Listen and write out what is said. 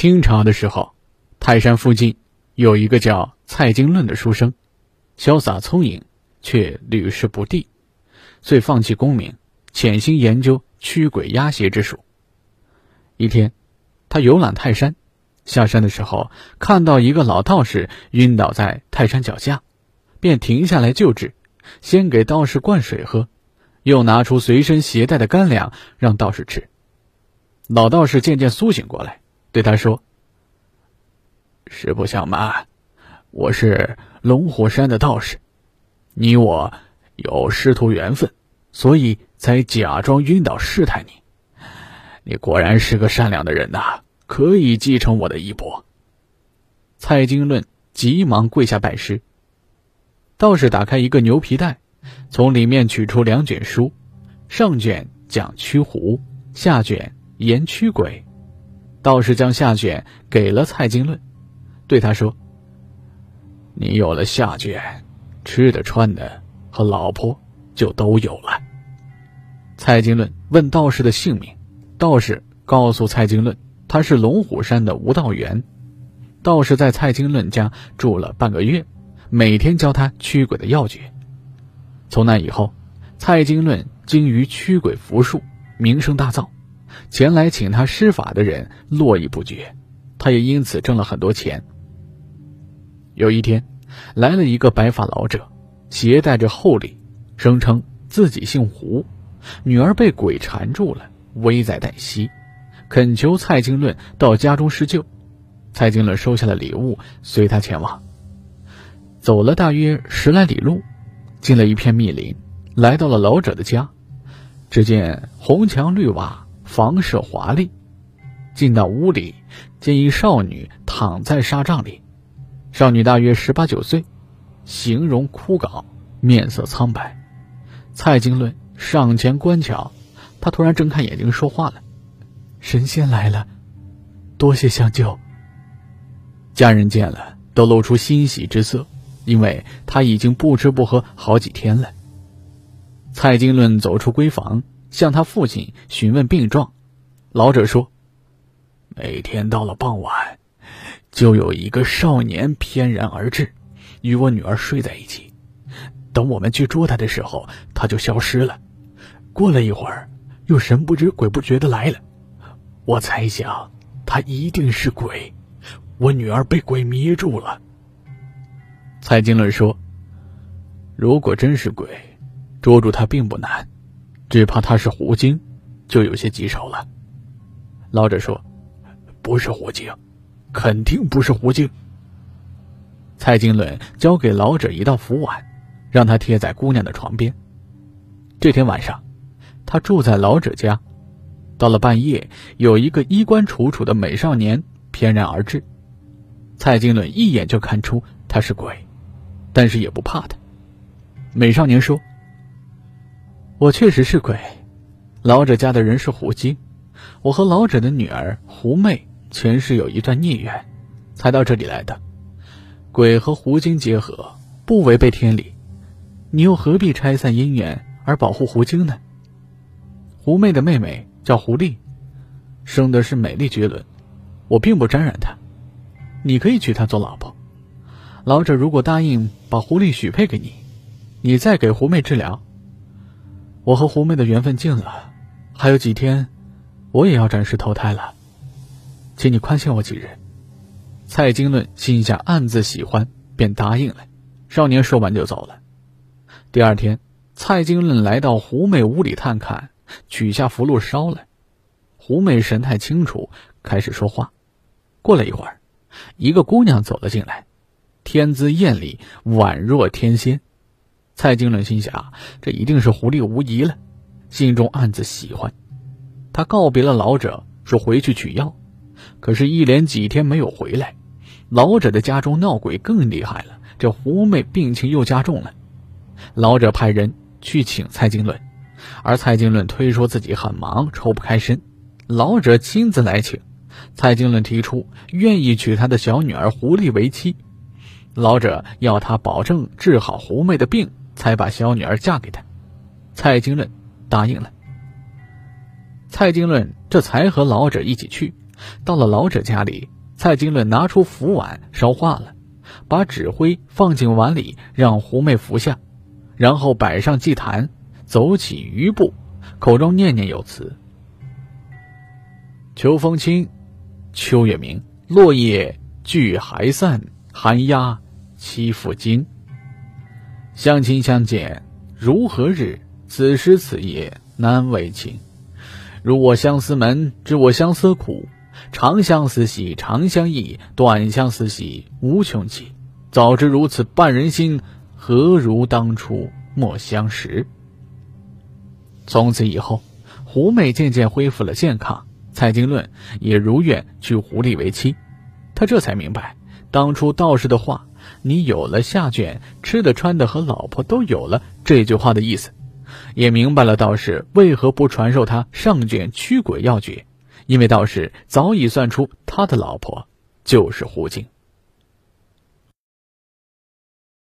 清朝的时候，泰山附近有一个叫蔡京论的书生，潇洒聪颖，却屡试不第，遂放弃功名，潜心研究驱鬼压邪之术。一天，他游览泰山，下山的时候看到一个老道士晕倒在泰山脚下，便停下来救治，先给道士灌水喝，又拿出随身携带的干粮让道士吃。老道士渐渐苏醒过来。对他说：“实不相瞒，我是龙虎山的道士，你我有师徒缘分，所以才假装晕倒试探你。你果然是个善良的人呐，可以继承我的衣钵。”蔡京论急忙跪下拜师。道士打开一个牛皮袋，从里面取出两卷书，上卷讲驱狐，下卷言驱鬼。道士将下卷给了蔡京论，对他说：“你有了下卷，吃的穿的和老婆就都有了。”蔡京论问道士的姓名，道士告诉蔡京论他是龙虎山的吴道元。道士在蔡京论家住了半个月，每天教他驱鬼的要诀。从那以后，蔡京论精于驱鬼符术，名声大噪。前来请他施法的人络绎不绝，他也因此挣了很多钱。有一天，来了一个白发老者，携带着厚礼，声称自己姓胡，女儿被鬼缠住了，危在旦夕，恳求蔡京论到家中施救。蔡京论收下了礼物，随他前往。走了大约十来里路，进了一片密林，来到了老者的家，只见红墙绿瓦。房舍华丽，进到屋里，见一少女躺在纱帐里。少女大约十八九岁，形容枯槁，面色苍白。蔡京论上前观瞧，他突然睁开眼睛说话了：“神仙来了，多谢相救。”家人见了都露出欣喜之色，因为他已经不吃不喝好几天了。蔡京论走出闺房。向他父亲询问病状，老者说：“每天到了傍晚，就有一个少年翩然而至，与我女儿睡在一起。等我们去捉他的时候，他就消失了。过了一会儿，又神不知鬼不觉的来了。我猜想，他一定是鬼。我女儿被鬼迷住了。”蔡京伦说：“如果真是鬼，捉住他并不难。”只怕他是狐精，就有些棘手了。老者说：“不是狐精，肯定不是狐精。”蔡京伦交给老者一道符碗，让他贴在姑娘的床边。这天晚上，他住在老者家。到了半夜，有一个衣冠楚楚的美少年翩然而至。蔡京伦一眼就看出他是鬼，但是也不怕他。美少年说。我确实是鬼，老者家的人是狐精，我和老者的女儿狐媚前世有一段孽缘，才到这里来的。鬼和狐精结合不违背天理，你又何必拆散姻缘而保护狐精呢？狐媚的妹妹叫狐狸，生的是美丽绝伦，我并不沾染她，你可以娶她做老婆。老者如果答应把狐狸许配给你，你再给狐媚治疗。我和狐媚的缘分尽了，还有几天，我也要暂时投胎了，请你宽限我几日。蔡京论心下暗自喜欢，便答应了。少年说完就走了。第二天，蔡京论来到狐媚屋里探看，取下符箓烧了。狐媚神态清楚，开始说话。过了一会儿，一个姑娘走了进来，天姿艳丽，宛若天仙。蔡京伦心想，这一定是狐狸无疑了，心中暗自喜欢。他告别了老者，说回去取药。可是，一连几天没有回来。老者的家中闹鬼更厉害了，这狐媚病情又加重了。老者派人去请蔡京伦，而蔡京伦推说自己很忙，抽不开身。老者亲自来请，蔡京伦提出愿意娶他的小女儿狐狸为妻。老者要他保证治好狐媚的病。才把小女儿嫁给他，蔡京润答应了。蔡京润这才和老者一起去，到了老者家里，蔡京润拿出福碗烧化了，把纸灰放进碗里让狐媚服下，然后摆上祭坛，走起余步，口中念念有词：“秋风清，秋月明，落叶聚还散，寒鸦栖复惊。”相亲相见如何日，此时此夜难为情。如我相思门，知我相思苦。长相思兮长相忆，短相思兮无穷极。早知如此绊人心，何如当初莫相识。从此以后，胡媚渐渐恢复了健康，蔡京论也如愿娶狐狸为妻。他这才明白，当初道士的话。你有了下卷，吃的穿的和老婆都有了。这句话的意思，也明白了道士为何不传授他上卷驱鬼要诀，因为道士早已算出他的老婆就是胡静。